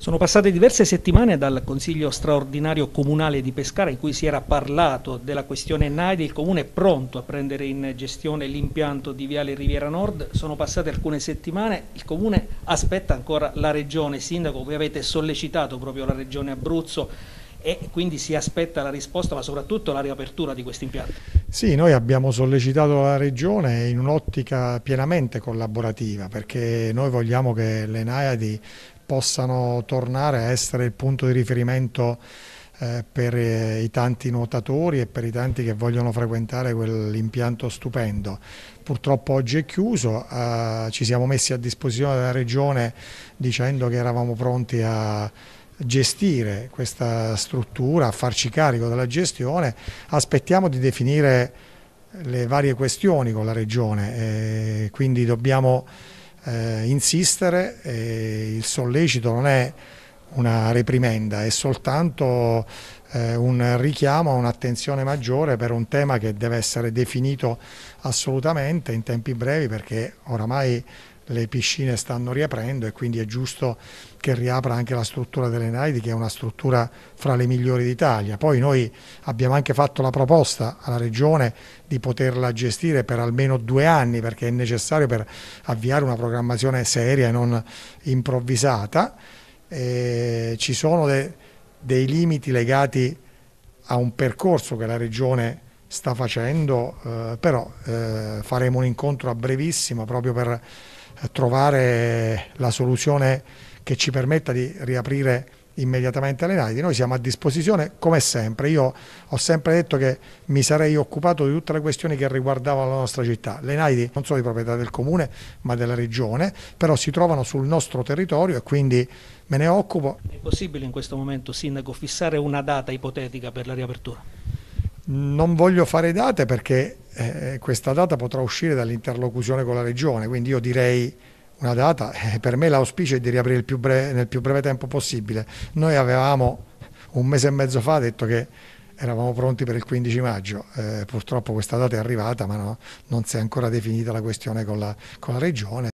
Sono passate diverse settimane dal Consiglio straordinario comunale di Pescara in cui si era parlato della questione Naidi, il comune è pronto a prendere in gestione l'impianto di Viale Riviera Nord, sono passate alcune settimane, il comune aspetta ancora la regione, sindaco, voi avete sollecitato proprio la regione Abruzzo e quindi si aspetta la risposta ma soprattutto la riapertura di questo impianto. Sì, noi abbiamo sollecitato la Regione in un'ottica pienamente collaborativa perché noi vogliamo che le NAIADI possano tornare a essere il punto di riferimento eh, per eh, i tanti nuotatori e per i tanti che vogliono frequentare quell'impianto stupendo. Purtroppo oggi è chiuso, eh, ci siamo messi a disposizione della Regione dicendo che eravamo pronti a gestire questa struttura, a farci carico della gestione, aspettiamo di definire le varie questioni con la Regione, eh, quindi dobbiamo eh, insistere, il sollecito non è una reprimenda, è soltanto eh, un richiamo a un'attenzione maggiore per un tema che deve essere definito assolutamente in tempi brevi perché oramai le piscine stanno riaprendo e quindi è giusto che riapra anche la struttura delle Naidi che è una struttura fra le migliori d'Italia. Poi noi abbiamo anche fatto la proposta alla Regione di poterla gestire per almeno due anni perché è necessario per avviare una programmazione seria e non improvvisata. E ci sono de dei limiti legati a un percorso che la Regione ha sta facendo, eh, però eh, faremo un incontro a brevissimo proprio per eh, trovare la soluzione che ci permetta di riaprire immediatamente le navi. Noi siamo a disposizione come sempre, io ho sempre detto che mi sarei occupato di tutte le questioni che riguardavano la nostra città. Le naidi non sono di proprietà del comune ma della regione, però si trovano sul nostro territorio e quindi me ne occupo. È possibile in questo momento, Sindaco, fissare una data ipotetica per la riapertura? Non voglio fare date perché eh, questa data potrà uscire dall'interlocuzione con la Regione, quindi io direi una data, eh, per me l'auspicio è di riaprire più breve, nel più breve tempo possibile. Noi avevamo un mese e mezzo fa detto che eravamo pronti per il 15 maggio, eh, purtroppo questa data è arrivata ma no, non si è ancora definita la questione con la, con la Regione.